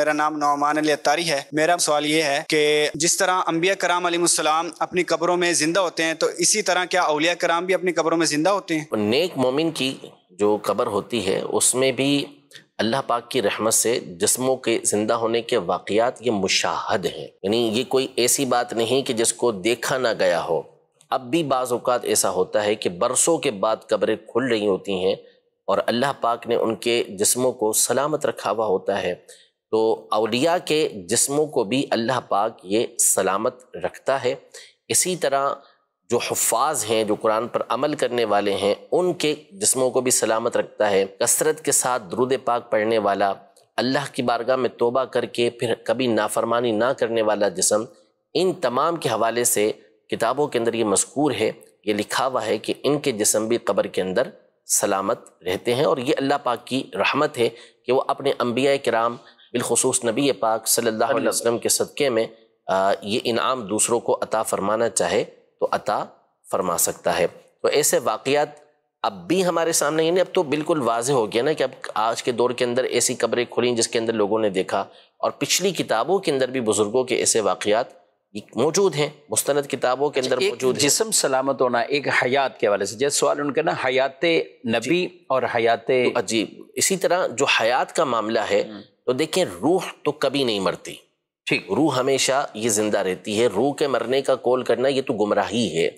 मेरा नाम नौमान अली अतारी है मेरा सवाल ये है कि जिस तरह अम्बिया कराम अलीसलाम अपनी कब्रों में ज़िंदा होते हैं तो इसी तरह क्या अलिया कराम भी अपनी कब्रों में ज़िंदा होते हैं नेक मोमिन की जो कब्र होती है उसमें भी अल्लाह पाक की रहमत से जिसमों के ज़िंदा होने के वाकयात ये मुशाहद हैं यानी ये कोई ऐसी बात नहीं कि जिसको देखा ना गया हो अब भी बाज़ात ऐसा होता है कि बरसों के बाद कब्रें खुल रही होती हैं और अल्लाह पाक ने उनके जिसमों को सलामत रखा हुआ होता है तो अलिया के जिस्मों को भी अल्लाह पाक ये सलामत रखता है इसी तरह जो हफाज हैं जो कुरान पर अमल करने वाले हैं उनके जिस्मों को भी सलामत रखता है कसरत के साथ दरुद पाक पढ़ने वाला अल्लाह की बारगाह में तोबा करके फिर कभी नाफरमानी ना करने वाला जिसम इन तमाम के हवाले से किताबों के अंदर ये मशकूर है ये लिखा हुआ है कि इनके जिसम भी कब्र के अंदर सलामत रहते हैं और ये अल्लाह पाक की रहमत है कि वह अपने अम्बिया कराम बिलखसूस नबी पाक सल्लल्लाहु अलैहि वसल्लम के सदक़े में आ, ये इनाम दूसरों को अता फरमाना चाहे तो अता फरमा सकता है तो ऐसे वाक़ात अब भी हमारे सामने यानी अब तो बिल्कुल वाज हो गया ना कि अब आज के दौर के अंदर ऐसी कब्रें खुली जिसके अंदर लोगों ने देखा और पिछली किताबों के अंदर भी बुज़ुर्गों के ऐसे वाक़ात मौजूद हैं मुस्ंद किताबों के अच्छा, अंदर मौजूद जिसम सलामत होना एक हयात के हवाले से जैसे सवाल उनका ना हयात नबी और हयात तो अजीब इसी तरह जो हयात का मामला है हम्म। तो देखें रूह तो कभी नहीं मरती ठीक रूह हमेशा ये जिंदा रहती है रूह के मरने का कॉल करना ये तो गुमराही है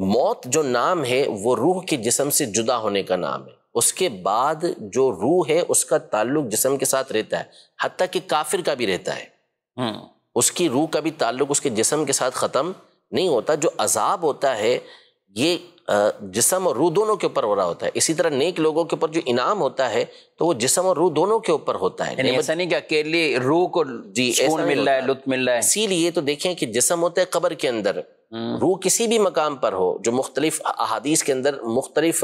मौत जो नाम है वो रूह के जिसम से जुदा होने का नाम है उसके बाद जो रूह है उसका ताल्लुक जिसम के साथ रहता है हती कि काफिर का भी रहता है हम्म। उसकी रूह का भी ताल्लुक उसके जिसम के साथ ख़त्म नहीं होता जो अजाब होता है ये जिसम और रूह दोनों के ऊपर हो रहा होता है इसी तरह नेक लोगों के ऊपर जो इनाम होता है तो वो जिसम और रूह दोनों के ऊपर होता है ऐसा नहीं कि अकेले रूह को जी सुकून मिल रहा है लुत्फ मिल रहा है इसीलिए तो देखें कि जिसम होता है कबर के अंदर हम्म। रूह किसी भी मकाम पर हो जो मुख्तलिफ अहादीस के अंदर मुख्तलिफ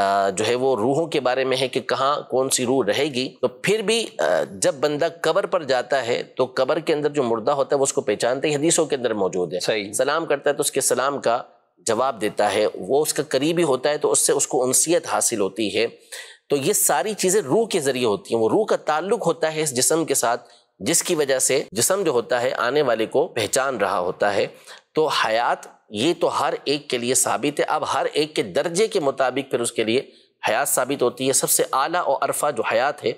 जो है वो रूहों के बारे में है कि कहाँ कौन सी रूह रहेगी तो फिर भी जब बंदा कबर पर जाता है तो कबर के अंदर जो मुर्दा होता है वो उसको पहचानते हैं हदीसों के अंदर मौजूद है सही सलाम करता है तो उसके सलाम का जवाब देता है वो उसका करीबी होता है तो उससे उसको उनसीत हासिल होती है तो ये सारी चीज़ें रूह के ज़रिए होती हैं वो रूह का ताल्लुक होता है इस जिसम के साथ जिसकी वजह से जिसम जो होता है आने वाले को पहचान रहा होता है तो हयात ये तो हर एक के लिए साबित है अब हर एक के दर्जे के मुताबिक फिर उसके लिए हयात साबित होती है सबसे आला और अरफा जो हयात है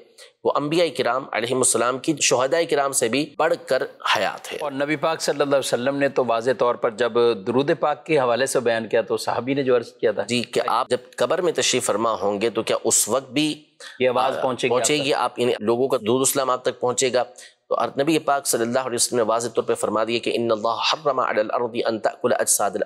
वो अम्बिया कराम आलम की शहदा कराम से भी बढ़ कर हयात है और नबी पाक सल्लल्लाहु अलैहि वसल्लम ने तो वाज तौर पर जब दरूद पाक के हवाले से बयान किया तो साहबी ने जो अर्ज़ किया था जी क्या आप जब कबर में तशरीफ़ फरमा होंगे तो क्या उस वक्त भी ये आवाज़ पहुंचेगी पहुँचेगी आप इन लोगों का दूध इस्लाम आप तक पहुँचेगा तो नबी पाक सल्लल्लाहु अलैहि वसल्लम ने वाज तौर पर फरमा दिए कि इन हर्रमा अल अर्दी अन तकुल अजसाद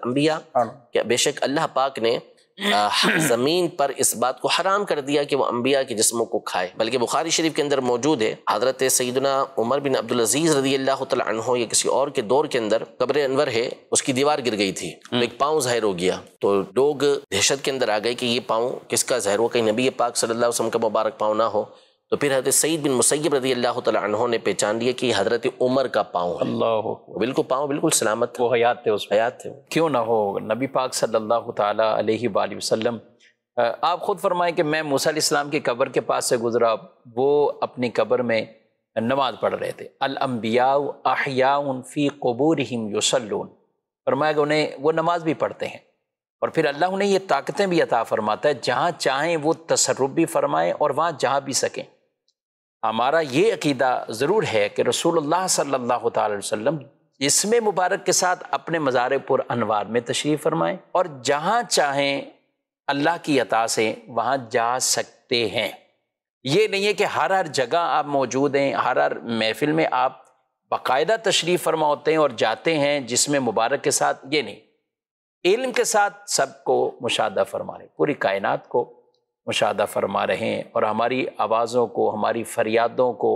बेशक अल्लाह पाक ने ज़मीन पर इस बात को हराम कर दिया कि वो अम्बिया के जिसमों को खाए बल्कि बुखारी शरीफ के अंदर मौजूद है हज़रत सईदना उमर बिन अजीज रदी अल्लाह तहो या किसी और के दौर के अंदर कब्र अनवर है उसकी दीवार गिर गई थी तो हम्म। एक पाँव ज़हर हो गया तो लोग दहशत के अंदर आ गए कि ये पाँव किसका जहर हो कहीं नबी पाक सल्ला वसम का मुबारक पाँव ना हो तो फिर हजरत सईद बिन मुसैब रजी अल्लाह तहों ने पहचान लिया कि हजरत उमर का पाँव अल्लाह बिल्कुल पाँव बिल्कुल सलामत वो हयात थे उस हयात थे क्यों ना हो नबी पाक सल्लल्लाहु अलैहि वसल्लम आप ख़ुद फरमाएं कि मैं मूसा इस्लाम की कब्र के पास से गुज़रा वो अपनी कब्र में नमाज़ पढ़ रहे थे अलम्बियान फ़ी कबूर हिम योसलून फरमाया उन्हें वो नमाज़ भी पढ़ते हैं और फिर अल्लाह उन्हें ये ताकतें भी अता फ़रमाता है जहाँ चाहें वो तसरुप भी फरमाएँ और वहाँ जहाँ भी सकें हमारा ये अकीदा ज़रूर है कि रसूल सल्लल्लाहु अलैहि वसल्लम इसमें मुबारक के साथ अपने मज़ार पुर अनवार में तशरीफ़ फरमाएँ और जहाँ चाहें अल्लाह की अता से वहाँ जा सकते हैं ये नहीं है कि हर हर जगह आप मौजूद हैं हर हर महफिल में आप बाकायदा तशरीफ़ फरमा होते हैं और जाते हैं जिसमें मुबारक के साथ ये नहीं इल्म के साथ सबको मुशादा फरमाएँ पूरी कायनात को मुशाह फरमा रहे हैं और हमारी आवाज़ों को हमारी फरियादों को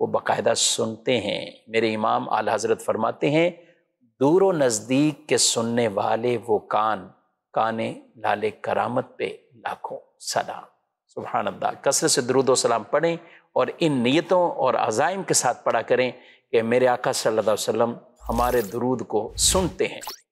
वो बाकायदा सुनते हैं मेरे इमाम आल हज़रत फरमाते हैं दूर नज़दीक के सुनने वाले वो कान कान लाल करामत पे लाखों सलाम सुबहान अल्लाह कसरत से दरुद सलाम पढ़ें और इन नीयतों और अज़ाइम के साथ पढ़ा करें कि मेरे आका सल्लल्लाहु अलैहि वसल्लम हमारे दरूद को सुनते हैं